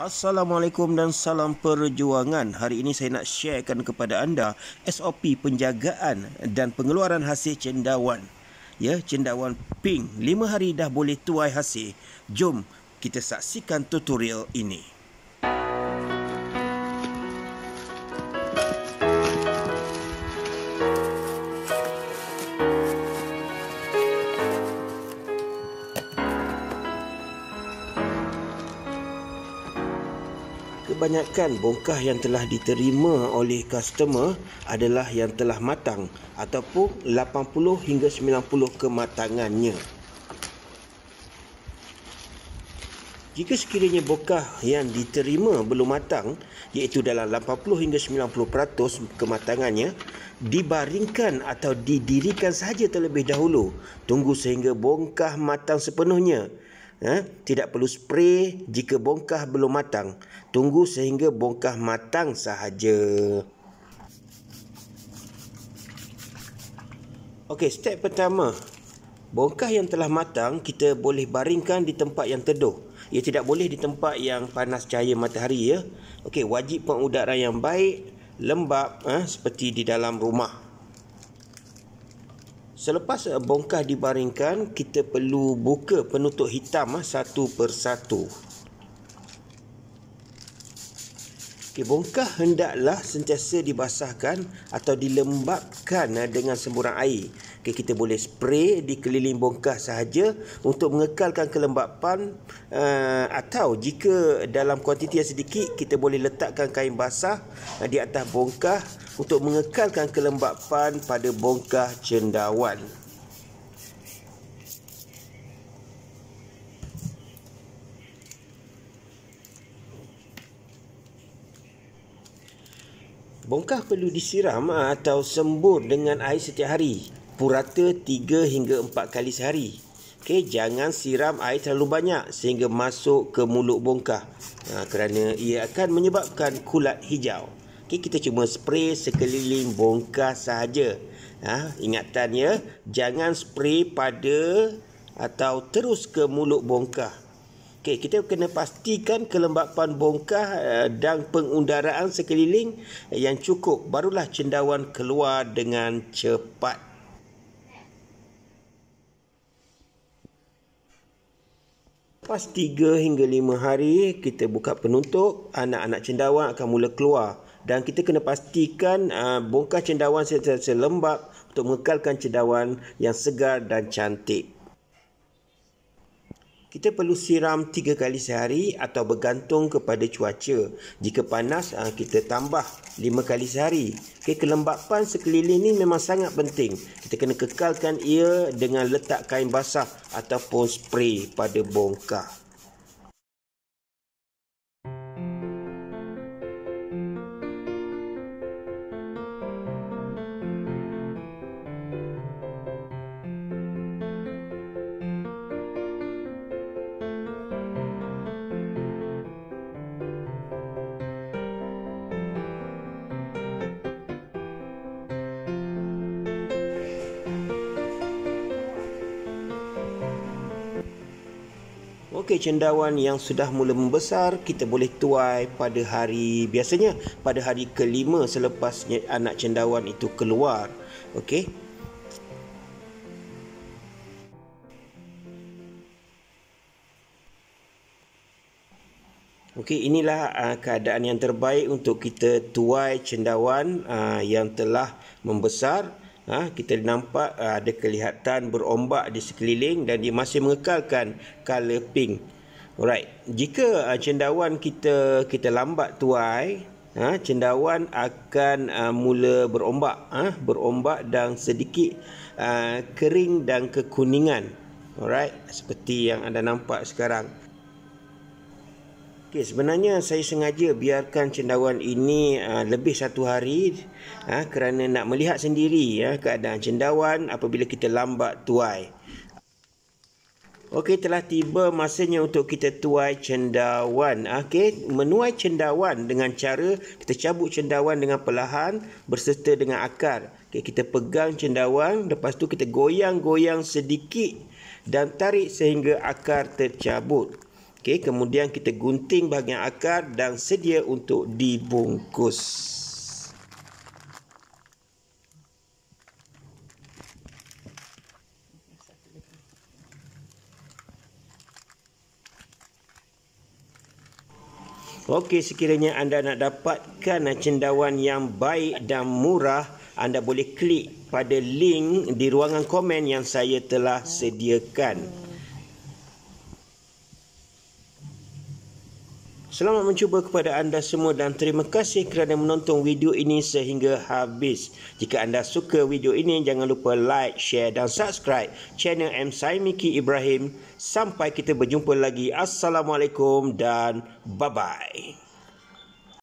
Assalamualaikum dan salam perjuangan. Hari ini saya nak sharekan kepada anda SOP penjagaan dan pengeluaran hasil cendawan. Ya, cendawan pink. 5 hari dah boleh tuai hasil. Jom kita saksikan tutorial ini. kebanyakan bongkah yang telah diterima oleh customer adalah yang telah matang ataupun 80 hingga 90 kematangannya. Jika sekiranya bongkah yang diterima belum matang iaitu dalam 80 hingga 90% kematangannya dibaringkan atau didirikan saja terlebih dahulu tunggu sehingga bongkah matang sepenuhnya Eh? Tidak perlu spray jika bongkah belum matang. Tunggu sehingga bongkah matang sahaja. Okey, step pertama. Bongkah yang telah matang kita boleh baringkan di tempat yang teduh. Ia tidak boleh di tempat yang panas cahaya matahari ya. Okey, wajib pengudaraan yang baik, lembap eh, ha, seperti di dalam rumah. Selepas bongkah dibaringkan, kita perlu buka penutup hitam ah, satu persatu. Okay, bongkah hendaklah sentiasa dibasahkan atau dilembapkan eh, dengan semburan air. Okay, kita boleh spray di keliling bongkah sahaja untuk mengekalkan kelembapan uh, atau jika dalam kuantiti yang sedikit, kita boleh letakkan kain basah eh, di atas bongkah untuk mengekalkan kelembapan pada bongkah cendawan. Bongkah perlu disiram ah atau sembur dengan air setiap hari. Purata 3 hingga 4 kali sehari. Okey, jangan siram air terlalu banyak sehingga masuk ke mulut bongkah. Ha, kerana ia akan menyebabkan kulat hijau. Okey, kita cuma spray sekeliling bongkah sahaja. Ha, ah, ingatan ya, jangan spray pada atau terus ke mulut bongkah. Okay, kita kena pastikan kelembapan bongkah eh, dan pengundaraan sekeliling yang cukup. Barulah cendawan keluar dengan cepat. Lepas 3 hingga 5 hari, kita buka penutup, anak-anak cendawan akan mula keluar. Dan kita kena pastikan eh, bongkah cendawan sentiasa lembap untuk mengekalkan cendawan yang segar dan cantik kita perlu siram 3 kali sehari atau bergantung kepada cuaca. Jika panas, ah, kita tambah 5 kali sehari. Okay, kelembapan sekeliling ini memang sangat penting. Kita kena kekalkan ia dengan letak kain basah ataupun spray pada bongkar. okey cendawan yang sudah mula membesar kita boleh tuai pada hari biasanya pada hari kelima selepas anak cendawan itu keluar okey Okey inilah uh, keadaan yang terbaik untuk kita tuai cendawan uh, yang telah membesar Ha, kita nampak ha, ada kelihatan berombak di sekeliling dan dia masih mengekalkan color pink. Alright. Jika ha, cendawan kita kita lambat tuai, ha, cendawan akan ha, mula berombak, ha, berombak dan sedikit ha, kering dan kekuningan. Alright, seperti yang anda nampak sekarang. Okay, sebenarnya saya sengaja biarkan cendawan ini uh, lebih satu hari uh, kerana nak melihat sendiri uh, keadaan cendawan apabila kita lambat tuai. Okey, telah tiba masanya untuk kita tuai cendawan. Okey, menuai cendawan dengan cara kita cabut cendawan dengan perlahan berserta dengan akar. Okey, kita pegang cendawan, lepas tu kita goyang-goyang sedikit dan tarik sehingga akar tercabut. Okey, kemudian kita gunting bahagian akar dan sedia untuk dibungkus. Okey, sekiranya anda nak dapatkan cendawan yang baik dan murah, anda boleh klik pada link di ruangan komen yang saya telah sediakan. Selamat mencuba kepada anda semua dan terima kasih kerana menonton video ini sehingga habis. Jika anda suka video ini, jangan lupa like, share dan subscribe channel M. Saimiki Ibrahim. Sampai kita berjumpa lagi. Assalamualaikum dan bye-bye.